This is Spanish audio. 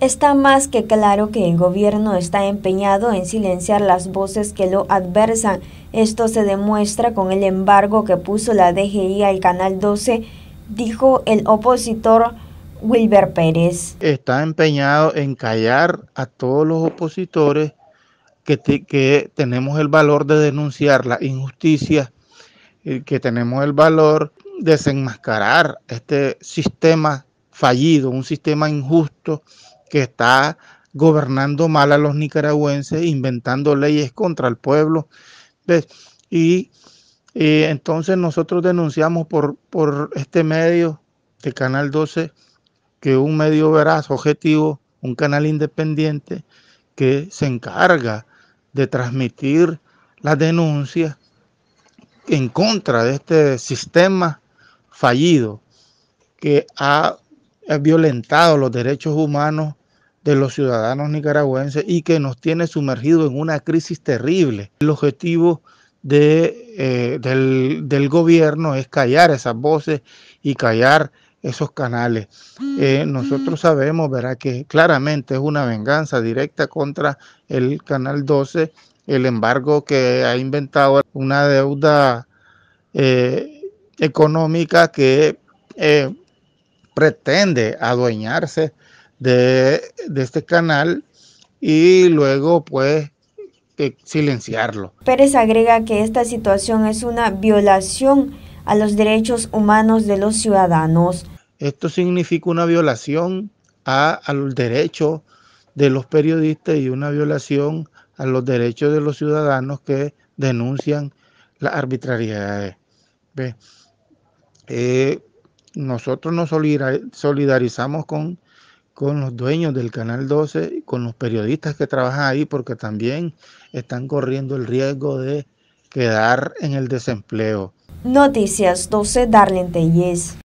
Está más que claro que el gobierno está empeñado en silenciar las voces que lo adversan. Esto se demuestra con el embargo que puso la DGI al Canal 12, dijo el opositor Wilber Pérez. Está empeñado en callar a todos los opositores que, que tenemos el valor de denunciar la injusticia, eh, que tenemos el valor de desenmascarar este sistema fallido, un sistema injusto que está gobernando mal a los nicaragüenses, inventando leyes contra el pueblo. Y eh, entonces nosotros denunciamos por, por este medio de Canal 12, que un medio veraz, objetivo, un canal independiente que se encarga de transmitir las denuncias en contra de este sistema fallido que ha violentado los derechos humanos de los ciudadanos nicaragüenses y que nos tiene sumergido en una crisis terrible. El objetivo de, eh, del, gobierno es callar esas voces y callar esos canales. Eh, nosotros sabemos, que claramente es una venganza directa contra el Canal 12, el embargo que ha inventado una deuda eh, económica que pretende adueñarse de, este canal y luego pues silenciarlo. Pérez agrega que esta situación es una violación a los derechos humanos de los ciudadanos. Esto significa una violación a, los derechos de los periodistas y una violación a los derechos de los ciudadanos que denuncian las arbitrariedades. Eh, nosotros nos solidarizamos con con los dueños del Canal 12 y con los periodistas que trabajan ahí, porque también están corriendo el riesgo de quedar en el desempleo. Noticias 12 Darlene Yes